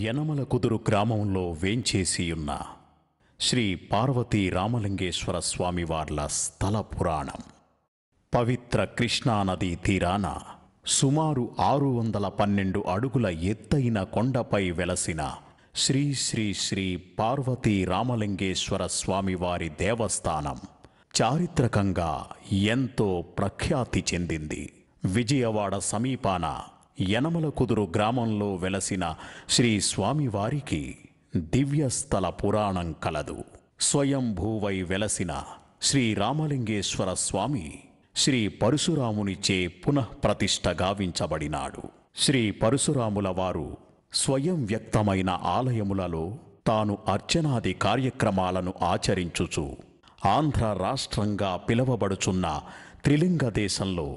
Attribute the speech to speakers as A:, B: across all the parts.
A: యనమల కుదురు గ్రామంలో వేంచేసియున్న శ్రీ పార్వతీ రామలింగేశ్వర స్వామివార్ల స్థల పురాణం పవిత్ర కృష్ణానదీ తీరాన సుమారు ఆరు వందల పన్నెండు అడుగుల ఎత్తైన కొండపై వెలసిన శ్రీ శ్రీ శ్రీ పార్వతీ రామలింగేశ్వర స్వామివారి దేవస్థానం చారిత్రకంగా ఎంతో ప్రఖ్యాతి చెందింది విజయవాడ సమీపాన యనమల కుదురు గ్రామంలో వెలసిన శ్రీ స్వామివారికి దివ్యస్థల పురాణం కలదు స్వయంభూవై వెలసిన శ్రీ రామలింగేశ్వర స్వామి శ్రీ పరశురామునిచే పునఃప్రతిష్ఠ గావించబడినాడు శ్రీ పరశురాముల వారు స్వయం వ్యక్తమైన ఆలయములలో తాను అర్చనాది కార్యక్రమాలను ఆచరించుచు ఆంధ్ర రాష్ట్రంగా పిలువబడుచున్న త్రిలింగ దేశంలో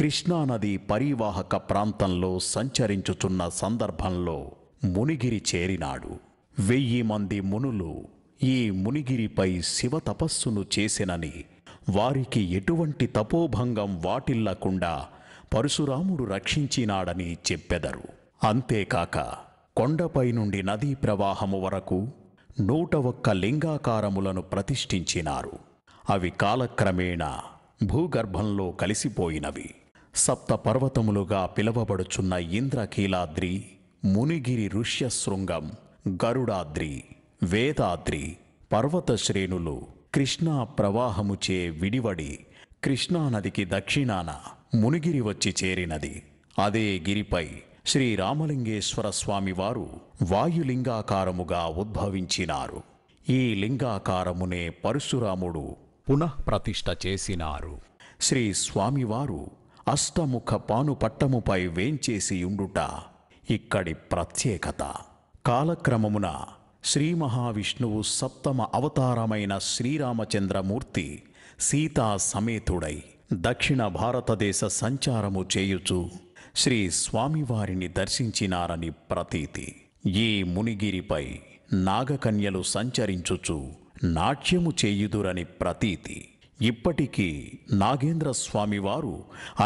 A: కృష్ణానది పరీవాహక ప్రాంతంలో సంచరించుచున్న సందర్భంలో మునిగిరి చేరినాడు వెయ్యి మంది మునులు ఈ మునిగిరిపై శివ తపస్సును చేసినని వారికి ఎటువంటి తపోభంగం వాటిల్లకుండా పరశురాముడు రక్షించినాడని చెప్పెదరు అంతేకాక కొండపై నుండి నదీ ప్రవాహము వరకు నూట ఒక్క లింగాకారములను ప్రతిష్ఠించినారు అవి కాలక్రమేణా భూగర్భంలో కలిసిపోయినవి సప్త పర్వతములుగా పిలవబడుచున్న ఇంద్రకీలాద్రి మునిగిరి ఋష్యశృంగం గరుడాద్రి వేదాద్రి పర్వతశ్రేణులు కృష్ణా ప్రవాహముచే విడివడి కృష్ణానదికి దక్షిణాన మునిగిరి వచ్చి చేరినది అదే గిరిపై శ్రీరామలింగేశ్వర స్వామివారు వాయులింగాకారముగా ఉద్భవించినారు ఈ లింగాకారమునే పరశురాముడు పునఃప్రతిష్ఠ చేసినారు శ్రీ స్వామివారు అష్టముఖ పాను వేంచేసి వేంచేసియుండుట ఇక్కడి ప్రత్యేకత కాలక్రమమున శ్రీ మహావిష్ణువు సప్తమ అవతారమైన శ్రీరామచంద్రమూర్తి సీతా సమేతుడై దక్షిణ భారతదేశ సంచారము చేయుచు శ్రీ స్వామివారిని దర్శించినారని ప్రతీతి ఈ మునిగిరిపై నాగకన్యలు సంచరించుచు నాట్యము చేయుదురని ప్రతీతి ఇప్పటికీ నాగేంద్ర స్వామివారు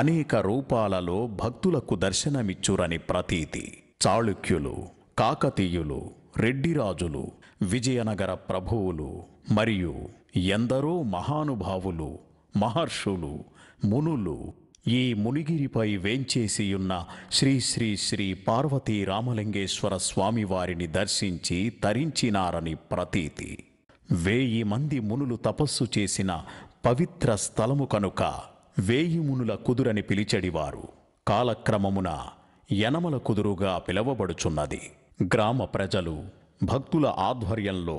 A: అనేక రూపాలలో భక్తులకు దర్శనమిచ్చురని ప్రతీతి చాళుక్యులు కాకతీయులు రెడ్డిరాజులు విజయనగర ప్రభువులు మరియు ఎందరో మహానుభావులు మహర్షులు మునులు ఈ మునిగిరిపై వేంచేసియున్న శ్రీ శ్రీ శ్రీ పార్వతీ రామలింగేశ్వర స్వామివారిని దర్శించి తరించినారని ప్రతీతి వేయి మంది మునులు తపస్సు చేసిన పవిత్ర స్థలము కనుక వేయిమునుల కుదురని పిలిచెడివారు కాలక్రమమున యనమల కుదురుగా పిలవబడుచున్నది గ్రామ ప్రజలు భక్తుల ఆధ్వర్యంలో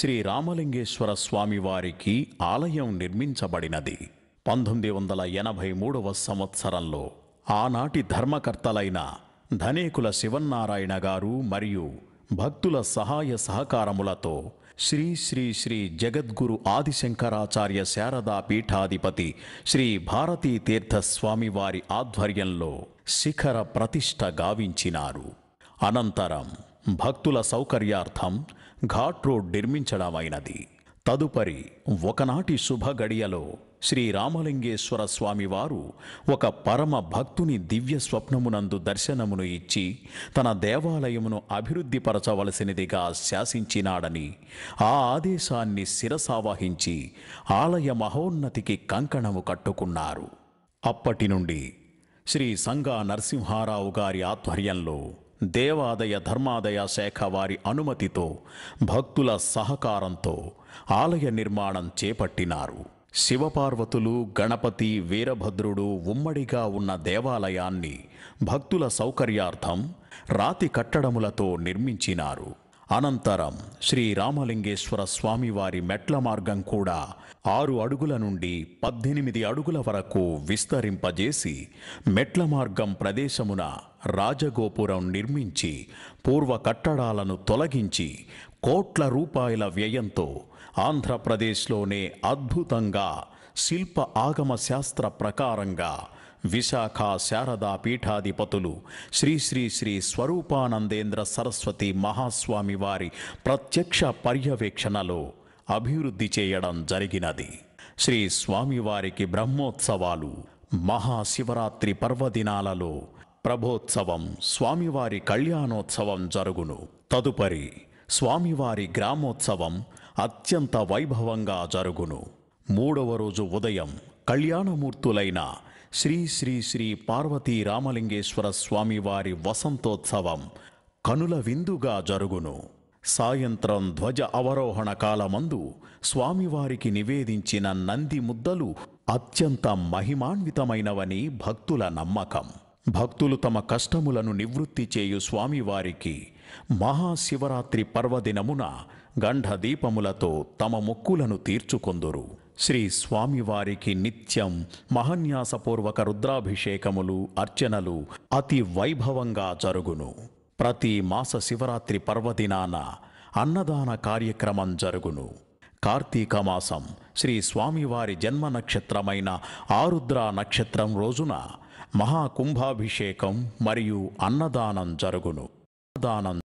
A: శ్రీ రామలింగేశ్వర స్వామివారికి ఆలయం నిర్మించబడినది పంతొమ్మిది వందల ఎనభై మూడవ సంవత్సరంలో ఆనాటి ధర్మకర్తలైన ధనేకుల శివన్నారాయణ గారు మరియు భక్తుల సహాయ సహకారములతో శ్రీ శ్రీ శ్రీ జగద్గురు ఆదిశంకరాచార్య శారదా పీఠాధిపతి శ్రీ భారతీ తీర్థస్వామి వారి ఆధ్వర్యంలో శిఖర ప్రతిష్ట గావించినారు అనంతరం భక్తుల సౌకర్యార్థం ఘాట్ రోడ్ నిర్మించడమైనది తదుపరి ఒకనాటి శుభ గడియలో శ్రీ రామలింగేశ్వర స్వామివారు ఒక పరమ భక్తుని దివ్య స్వప్నమునందు దర్శనమును ఇచ్చి తన దేవాలయమును అభివృద్ధిపరచవలసినదిగా శాసించినాడని ఆ ఆదేశాన్ని శిరసావాహించి ఆలయ మహోన్నతికి కంకణము కట్టుకున్నారు అప్పటి నుండి శ్రీ సంగా నరసింహారావు గారి ఆధ్వర్యంలో దేవాదయ ధర్మాదయ శాఖ వారి అనుమతితో భక్తుల సహకారంతో ఆలయ నిర్మాణం చేపట్టినారు శివపార్వతులు గణపతి వీరభద్రుడు ఉమ్మడిగా ఉన్న దేవాలయాన్ని భక్తుల సౌకర్యార్థం రాతి కట్టడములతో నిర్మించినారు అనంతరం శ్రీరామలింగేశ్వర స్వామివారి మెట్ల మార్గం కూడా ఆరు అడుగుల నుండి పద్దెనిమిది అడుగుల వరకు విస్తరింపజేసి మెట్ల మార్గం ప్రదేశమున రాజగోపురం నిర్మించి పూర్వ కట్టడాలను తొలగించి కోట్ల రూపాయల వ్యయంతో ఆంధ్రప్రదేశ్లోనే అద్భుతంగా శిల్ప ఆగమ శాస్త్ర ప్రకారంగా విశాఖ శారదా పీఠాధిపతులు శ్రీ శ్రీ శ్రీ స్వరూపానందేంద్ర సరస్వతి మహాస్వామి వారి ప్రత్యక్ష పర్యవేక్షణలో అభివృద్ధి చేయడం జరిగినది శ్రీ స్వామివారికి బ్రహ్మోత్సవాలు మహాశివరాత్రి పర్వదినాలలో ప్రభోత్సవం స్వామివారి కళ్యాణోత్సవం జరుగును తదుపరి స్వామివారి గ్రామోత్సవం అత్యంత వైభవంగా జరుగును మూడవ రోజు ఉదయం కళ్యాణమూర్తులైన శ్రీ శ్రీ శ్రీ పార్వతీ రామలింగేశ్వర స్వామివారి వసంతోత్సవం కనుల విందుగా జరుగును సాయంత్రం ధ్వజ అవరోహణ కాలమందు స్వామివారికి నివేదించిన నంది ముద్దలు అత్యంత మహిమాన్వితమైనవని భక్తుల నమ్మకం భక్తులు తమ కష్టములను నివృత్తి చేయు స్వామివారికి మహాశివరాత్రి పర్వదినమున గంఢదీపములతో తమ మొక్కులను తీర్చుకొందురు శ్రీ స్వామివారికి నిత్యం మహన్యాసపూర్వక రుద్రాభిషేకములు అర్చనలు అతి వైభవంగా జరుగును ప్రతి మాస శివరాత్రి పర్వదినాన అన్నదాన కార్యక్రమం జరుగును కార్తీక మాసం శ్రీ స్వామివారి జన్మ నక్షత్రమైన ఆరుద్ర నక్షత్రం రోజున మహాకుంభాభిషేకం మరియు అన్నదానం జరుగును dağının